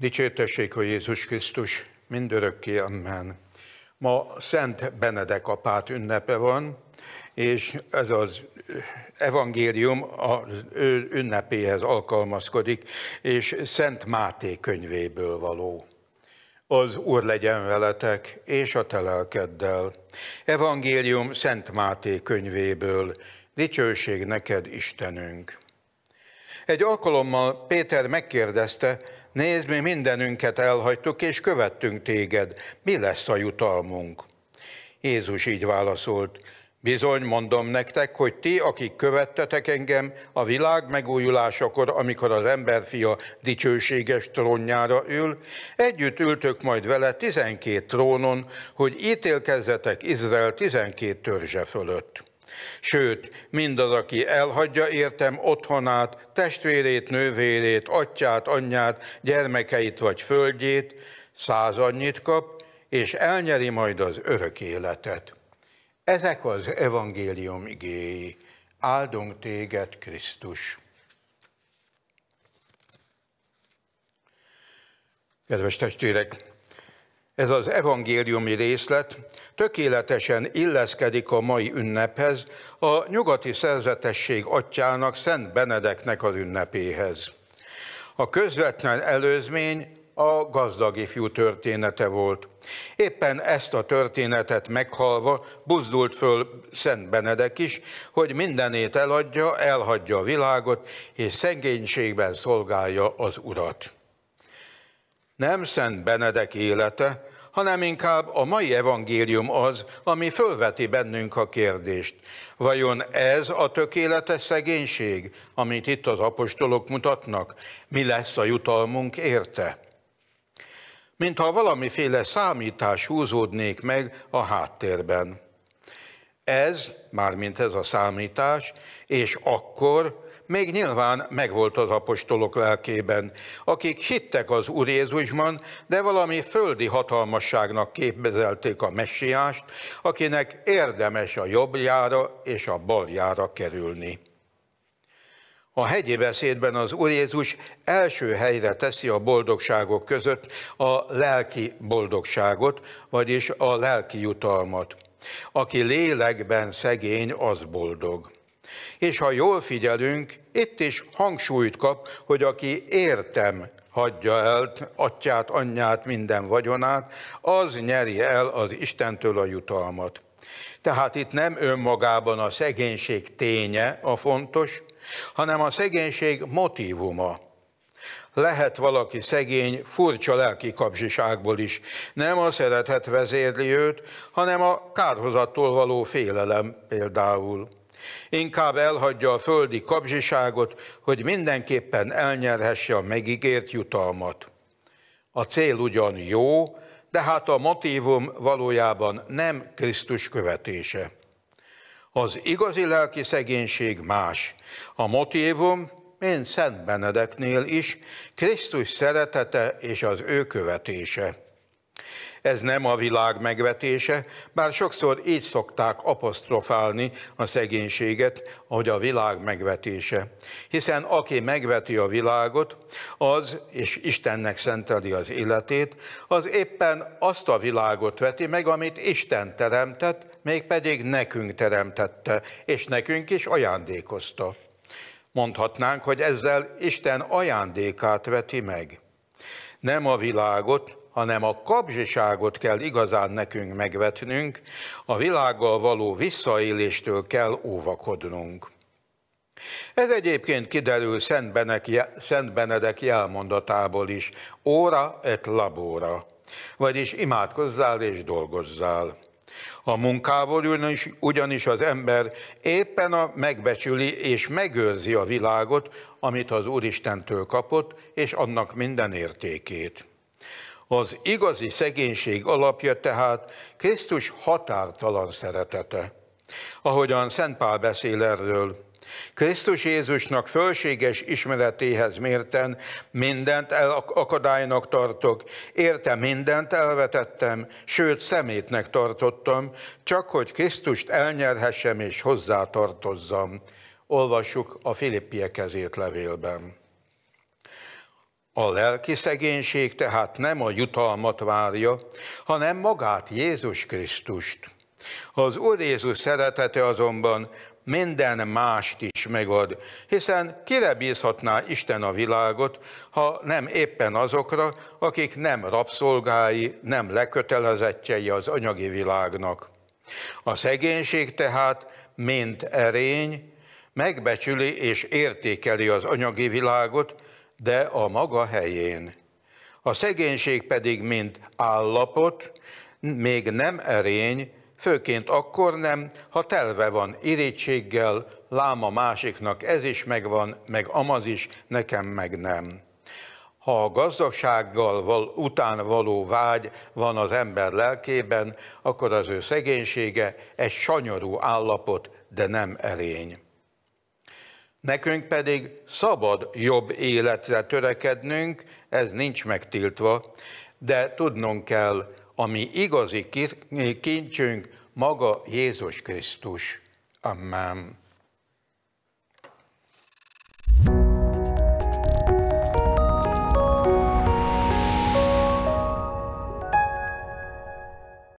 Dicsértessék a Jézus Krisztus, mindörökké amen. Ma Szent Benedek apát ünnepe van, és ez az evangélium az ő ünnepéhez alkalmazkodik, és Szent Máté könyvéből való. Az Úr legyen veletek, és a lelkeddel. Evangélium Szent Máté könyvéből. Dicsőség neked, Istenünk! Egy alkalommal Péter megkérdezte, Nézd, mi mindenünket elhagytuk, és követtünk téged. Mi lesz a jutalmunk? Jézus így válaszolt, Bizony, mondom nektek, hogy ti, akik követtetek engem, a világ megújulásakor, amikor az emberfia dicsőséges trónjára ül, együtt ültök majd vele tizenkét trónon, hogy ítélkezzetek Izrael tizenkét törzse fölött. Sőt, mindaz, aki elhagyja értem otthonát, testvérét, nővérét, atyát, anyját, gyermekeit vagy földjét, száz annyit kap, és elnyeri majd az örök életet. Ezek az evangélium igéi. Áldunk téged, Krisztus! Kedves testvérek, ez az evangéliumi részlet tökéletesen illeszkedik a mai ünnephez, a nyugati szerzetesség atyának, Szent Benedeknek az ünnepéhez. A közvetlen előzmény a gazdag ifjú története volt. Éppen ezt a történetet meghalva buzdult föl Szent Benedek is, hogy mindenét eladja, elhagyja a világot, és szegénységben szolgálja az Urat. Nem Szent Benedek élete, hanem inkább a mai evangélium az, ami fölveti bennünk a kérdést. Vajon ez a tökéletes szegénység, amit itt az apostolok mutatnak? Mi lesz a jutalmunk érte? Mintha valamiféle számítás húzódnék meg a háttérben. Ez, mármint ez a számítás, és akkor, még nyilván megvolt az apostolok lelkében, akik hittek az Úr Jézusban, de valami földi hatalmasságnak képzelték a messiást, akinek érdemes a jobbjára és a baljára kerülni. A hegyi beszédben az Úr Jézus első helyre teszi a boldogságok között a lelki boldogságot, vagyis a lelki jutalmat. Aki lélekben szegény, az boldog. És ha jól figyelünk, itt is hangsúlyt kap, hogy aki értem hagyja el atyát, anyját, minden vagyonát, az nyeri el az Istentől a jutalmat. Tehát itt nem önmagában a szegénység ténye a fontos, hanem a szegénység motivuma. Lehet valaki szegény, furcsa lelki kapzsiságból is. Nem a szeretet vezérli őt, hanem a kárhozattól való félelem például. Inkább elhagyja a földi kapzsiságot, hogy mindenképpen elnyerhesse a megígért jutalmat. A cél ugyan jó, de hát a motívum valójában nem Krisztus követése. Az igazi lelki szegénység más. A motívum, mint Szent Benedeknél is, Krisztus szeretete és az ő követése. Ez nem a világ megvetése, bár sokszor így szokták apostrofálni a szegénységet, ahogy a világ megvetése. Hiszen aki megveti a világot, az, és Istennek szenteli az életét, az éppen azt a világot veti meg, amit Isten teremtett, mégpedig nekünk teremtette, és nekünk is ajándékozta. Mondhatnánk, hogy ezzel Isten ajándékát veti meg. Nem a világot, hanem a kapzsiságot kell igazán nekünk megvetnünk, a világgal való visszaéléstől kell óvakodnunk. Ez egyébként kiderül Szent, Benek, Szent Benedek jelmondatából is, óra et labora, vagyis imádkozzál és dolgozzál. A munkával ugyanis, ugyanis az ember éppen a megbecsüli és megőrzi a világot, amit az Úristentől kapott, és annak minden értékét. Az igazi szegénység alapja tehát Krisztus határtalan szeretete. Ahogyan Szent Pál beszél erről, Krisztus Jézusnak fölséges ismeretéhez mérten mindent elakadálynak tartok, érte mindent elvetettem, sőt szemétnek tartottam, csak hogy Krisztust elnyerhessem és hozzátartozzam. Olvassuk a Filippiekhez írt levélben. A lelki szegénység tehát nem a jutalmat várja, hanem magát Jézus Krisztust. Az Úr Jézus szeretete azonban minden mást is megad, hiszen kire bízhatná Isten a világot, ha nem éppen azokra, akik nem rabszolgái, nem lekötelezettjei az anyagi világnak. A szegénység tehát, mint erény, megbecsüli és értékeli az anyagi világot, de a maga helyén. A szegénység pedig, mint állapot, még nem erény, főként akkor nem, ha telve van irítséggel, láma másiknak ez is megvan, meg amaz is, nekem meg nem. Ha a gazdagsággal val, után való vágy van az ember lelkében, akkor az ő szegénysége egy sanyarú állapot, de nem erény. Nekünk pedig szabad jobb életre törekednünk, ez nincs megtiltva, de tudnunk kell, ami igazi kincsünk maga Jézus Krisztus. Amen.